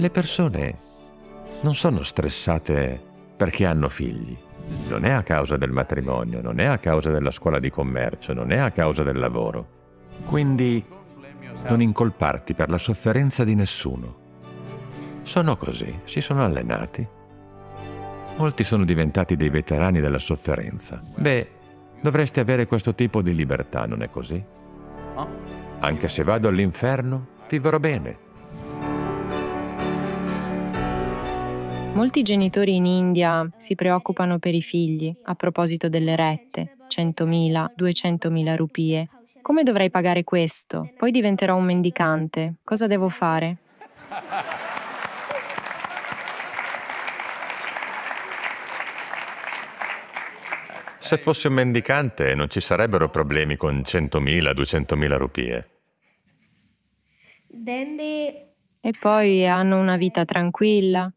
Le persone non sono stressate perché hanno figli. Non è a causa del matrimonio, non è a causa della scuola di commercio, non è a causa del lavoro. Quindi non incolparti per la sofferenza di nessuno. Sono così, si sono allenati. Molti sono diventati dei veterani della sofferenza. Beh, dovresti avere questo tipo di libertà, non è così? Anche se vado all'inferno, vivrò bene. Molti genitori in India si preoccupano per i figli a proposito delle rette, 100.000, 200.000 rupie. Come dovrei pagare questo? Poi diventerò un mendicante. Cosa devo fare? Se fossi un mendicante non ci sarebbero problemi con 100.000, 200.000 rupie. E poi hanno una vita tranquilla,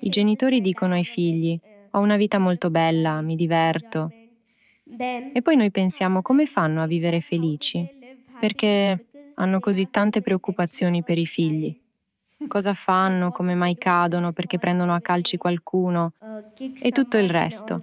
i genitori dicono ai figli, ho una vita molto bella, mi diverto. E poi noi pensiamo come fanno a vivere felici, perché hanno così tante preoccupazioni per i figli. Cosa fanno, come mai cadono, perché prendono a calci qualcuno e tutto il resto.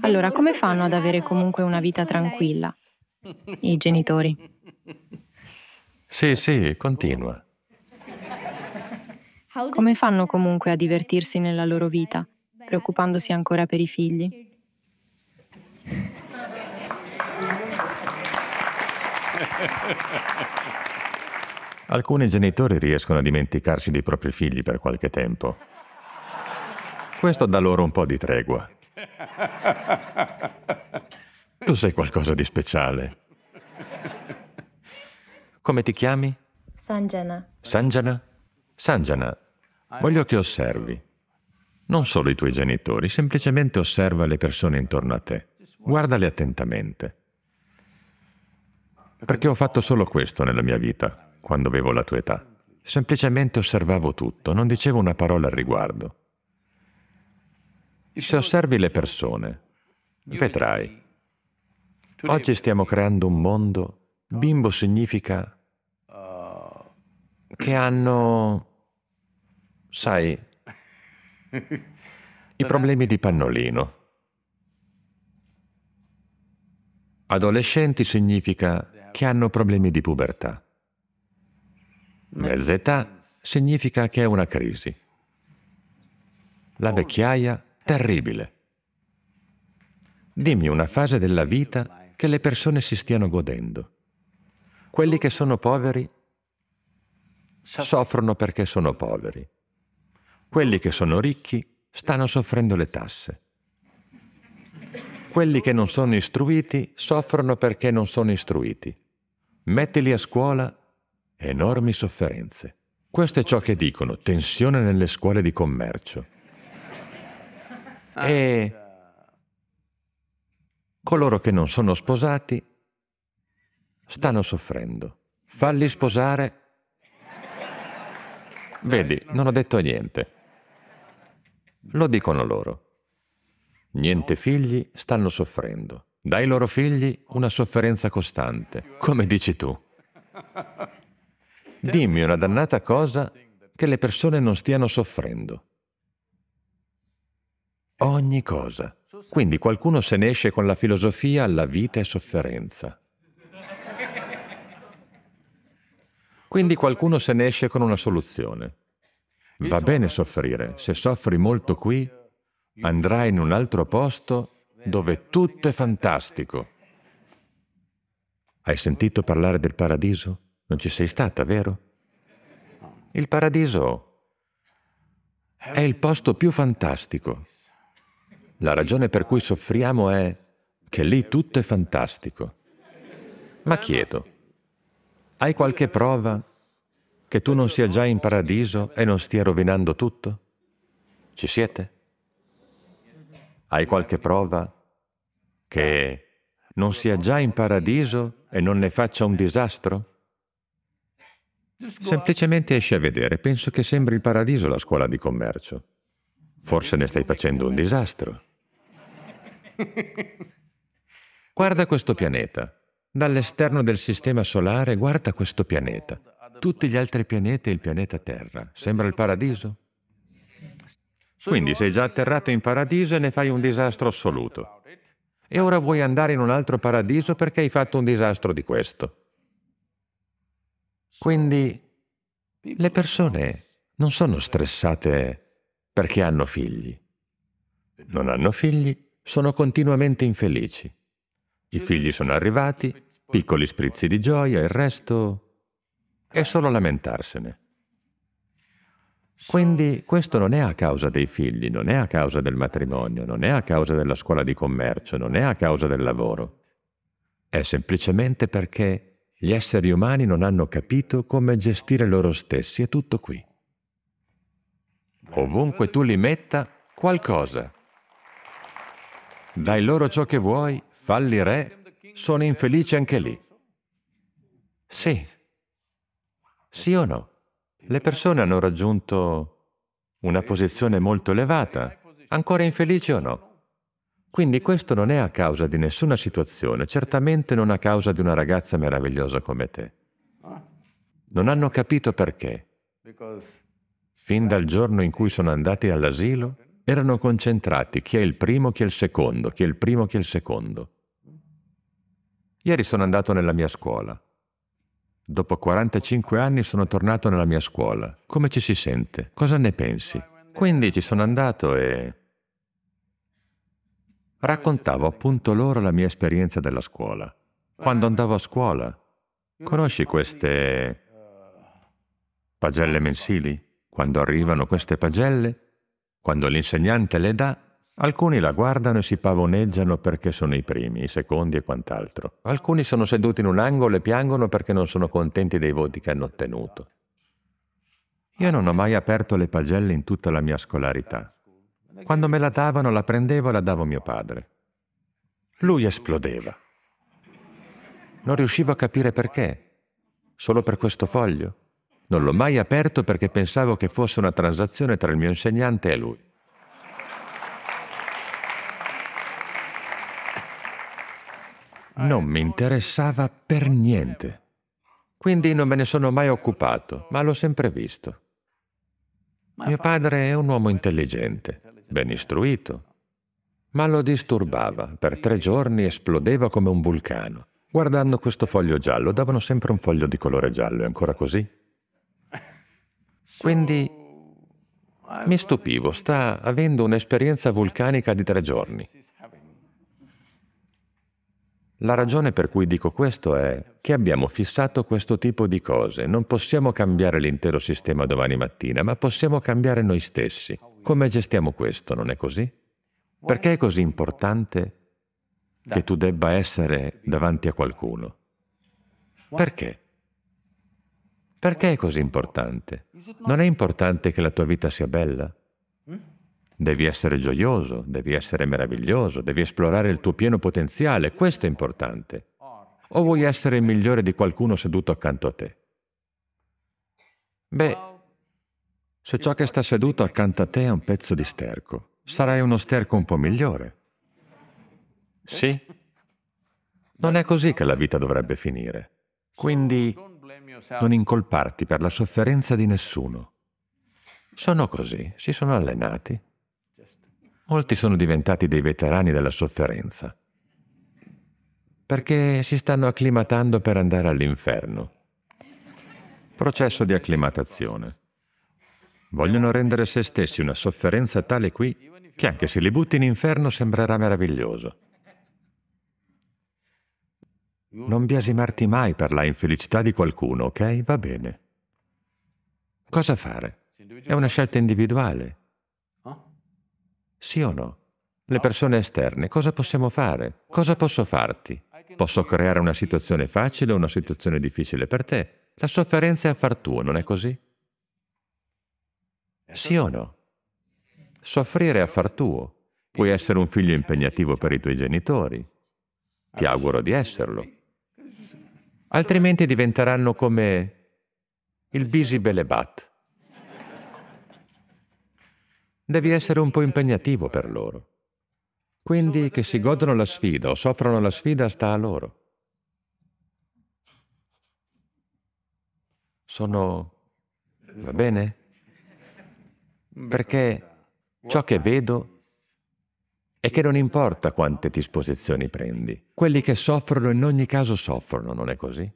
Allora come fanno ad avere comunque una vita tranquilla? I genitori. Sì, sì, continua. Come fanno comunque a divertirsi nella loro vita, preoccupandosi ancora per i figli? Alcuni genitori riescono a dimenticarsi dei propri figli per qualche tempo. Questo dà loro un po' di tregua. Tu sei qualcosa di speciale. Come ti chiami? Sanjana. Sanjana? Sanjana, Voglio che osservi. Non solo i tuoi genitori, semplicemente osserva le persone intorno a te. Guardale attentamente. Perché ho fatto solo questo nella mia vita, quando avevo la tua età. Semplicemente osservavo tutto, non dicevo una parola al riguardo. Se osservi le persone, vedrai. Oggi stiamo creando un mondo, bimbo significa che hanno Sai, i problemi di Pannolino. Adolescenti significa che hanno problemi di pubertà. Mezz'età significa che è una crisi. La vecchiaia, terribile. Dimmi una fase della vita che le persone si stiano godendo. Quelli che sono poveri soffrono perché sono poveri. Quelli che sono ricchi stanno soffrendo le tasse. Quelli che non sono istruiti soffrono perché non sono istruiti. Mettili a scuola, enormi sofferenze. Questo è ciò che dicono, tensione nelle scuole di commercio. E coloro che non sono sposati stanno soffrendo. Falli sposare. Vedi, non ho detto niente. Lo dicono loro. Niente figli stanno soffrendo. Dai loro figli una sofferenza costante, come dici tu. Dimmi una dannata cosa che le persone non stiano soffrendo. Ogni cosa. Quindi qualcuno se ne esce con la filosofia la vita è sofferenza. Quindi qualcuno se ne esce con una soluzione. Va bene soffrire, se soffri molto qui, andrai in un altro posto dove tutto è fantastico. Hai sentito parlare del paradiso? Non ci sei stata, vero? Il paradiso è il posto più fantastico. La ragione per cui soffriamo è che lì tutto è fantastico. Ma chiedo, hai qualche prova che tu non sia già in paradiso e non stia rovinando tutto? Ci siete? Hai qualche prova che non sia già in paradiso e non ne faccia un disastro? Semplicemente esci a vedere. Penso che sembri il paradiso la scuola di commercio. Forse ne stai facendo un disastro. Guarda questo pianeta. Dall'esterno del Sistema Solare guarda questo pianeta tutti gli altri pianeti e il pianeta Terra. Sembra il paradiso? Quindi sei già atterrato in paradiso e ne fai un disastro assoluto. E ora vuoi andare in un altro paradiso perché hai fatto un disastro di questo. Quindi le persone non sono stressate perché hanno figli. Non hanno figli, sono continuamente infelici. I figli sono arrivati, piccoli sprizzi di gioia, il resto è solo lamentarsene. Quindi questo non è a causa dei figli, non è a causa del matrimonio, non è a causa della scuola di commercio, non è a causa del lavoro. È semplicemente perché gli esseri umani non hanno capito come gestire loro stessi, è tutto qui. Ovunque tu li metta, qualcosa. Dai loro ciò che vuoi, falli re, sono infelici anche lì. Sì, sì o no? Le persone hanno raggiunto una posizione molto elevata, ancora infelici o no? Quindi questo non è a causa di nessuna situazione, certamente non a causa di una ragazza meravigliosa come te. Non hanno capito perché. Fin dal giorno in cui sono andati all'asilo, erano concentrati chi è il primo, chi è il secondo, chi è il primo, chi è il secondo. Ieri sono andato nella mia scuola Dopo 45 anni sono tornato nella mia scuola. Come ci si sente? Cosa ne pensi? Quindi ci sono andato e... Raccontavo appunto loro la mia esperienza della scuola. Quando andavo a scuola, conosci queste pagelle mensili? Quando arrivano queste pagelle, quando l'insegnante le dà, Alcuni la guardano e si pavoneggiano perché sono i primi, i secondi e quant'altro. Alcuni sono seduti in un angolo e piangono perché non sono contenti dei voti che hanno ottenuto. Io non ho mai aperto le pagelle in tutta la mia scolarità. Quando me la davano la prendevo e la davo mio padre. Lui esplodeva. Non riuscivo a capire perché. Solo per questo foglio. Non l'ho mai aperto perché pensavo che fosse una transazione tra il mio insegnante e lui. non mi interessava per niente. Quindi non me ne sono mai occupato, ma l'ho sempre visto. Mio padre è un uomo intelligente, ben istruito, ma lo disturbava. Per tre giorni esplodeva come un vulcano. Guardando questo foglio giallo, davano sempre un foglio di colore giallo, è ancora così? Quindi mi stupivo, sta avendo un'esperienza vulcanica di tre giorni. La ragione per cui dico questo è che abbiamo fissato questo tipo di cose. Non possiamo cambiare l'intero sistema domani mattina, ma possiamo cambiare noi stessi. Come gestiamo questo, non è così? Perché è così importante che tu debba essere davanti a qualcuno? Perché? Perché è così importante? Non è importante che la tua vita sia bella? Devi essere gioioso, devi essere meraviglioso, devi esplorare il tuo pieno potenziale, questo è importante. O vuoi essere il migliore di qualcuno seduto accanto a te? Beh, se ciò che sta seduto accanto a te è un pezzo di sterco, sarai uno sterco un po' migliore. Sì? Non è così che la vita dovrebbe finire. Quindi non incolparti per la sofferenza di nessuno. Sono così, si sono allenati molti sono diventati dei veterani della sofferenza, perché si stanno acclimatando per andare all'inferno. Processo di acclimatazione. Vogliono rendere se stessi una sofferenza tale qui che anche se li butti in inferno sembrerà meraviglioso. Non biasimarti mai per la infelicità di qualcuno, ok? Va bene. Cosa fare? È una scelta individuale. Sì o no? Le persone esterne, cosa possiamo fare? Cosa posso farti? Posso creare una situazione facile o una situazione difficile per te. La sofferenza è affar tuo, non è così? Sì o no? Soffrire è affar tuo. Puoi essere un figlio impegnativo per i tuoi genitori. Ti auguro di esserlo. Altrimenti diventeranno come il Bisi Belebat devi essere un po' impegnativo per loro. Quindi che si godono la sfida o soffrono la sfida sta a loro. Sono... va bene? Perché ciò che vedo è che non importa quante disposizioni prendi. Quelli che soffrono in ogni caso soffrono, non è così?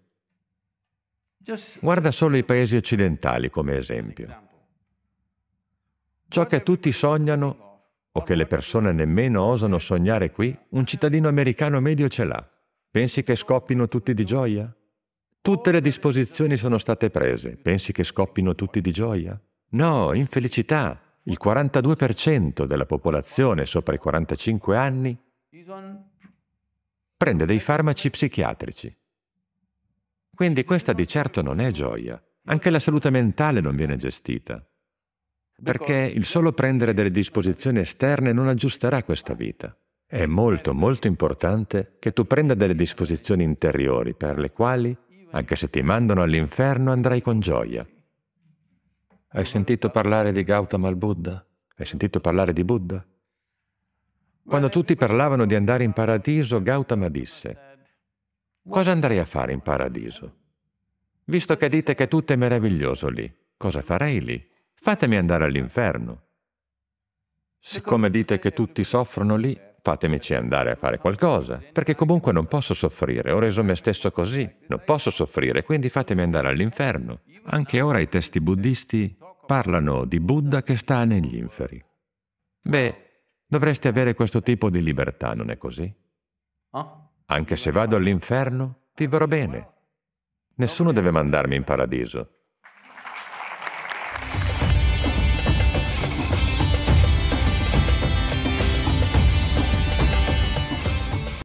Guarda solo i paesi occidentali come esempio. Ciò che tutti sognano, o che le persone nemmeno osano sognare qui, un cittadino americano medio ce l'ha. Pensi che scoppino tutti di gioia? Tutte le disposizioni sono state prese. Pensi che scoppino tutti di gioia? No, infelicità. Il 42% della popolazione sopra i 45 anni prende dei farmaci psichiatrici. Quindi questa di certo non è gioia. Anche la salute mentale non viene gestita perché il solo prendere delle disposizioni esterne non aggiusterà questa vita. È molto, molto importante che tu prenda delle disposizioni interiori per le quali, anche se ti mandano all'inferno, andrai con gioia. Hai sentito parlare di Gautama al Buddha? Hai sentito parlare di Buddha? Quando tutti parlavano di andare in paradiso, Gautama disse, cosa andrei a fare in paradiso? Visto che dite che tutto è meraviglioso lì, cosa farei lì? fatemi andare all'inferno. Siccome dite che tutti soffrono lì, fatemici andare a fare qualcosa, perché comunque non posso soffrire, ho reso me stesso così, non posso soffrire, quindi fatemi andare all'inferno. Anche ora i testi buddisti parlano di Buddha che sta negli inferi. Beh, dovreste avere questo tipo di libertà, non è così? Anche se vado all'inferno, vivrò bene. Nessuno deve mandarmi in paradiso.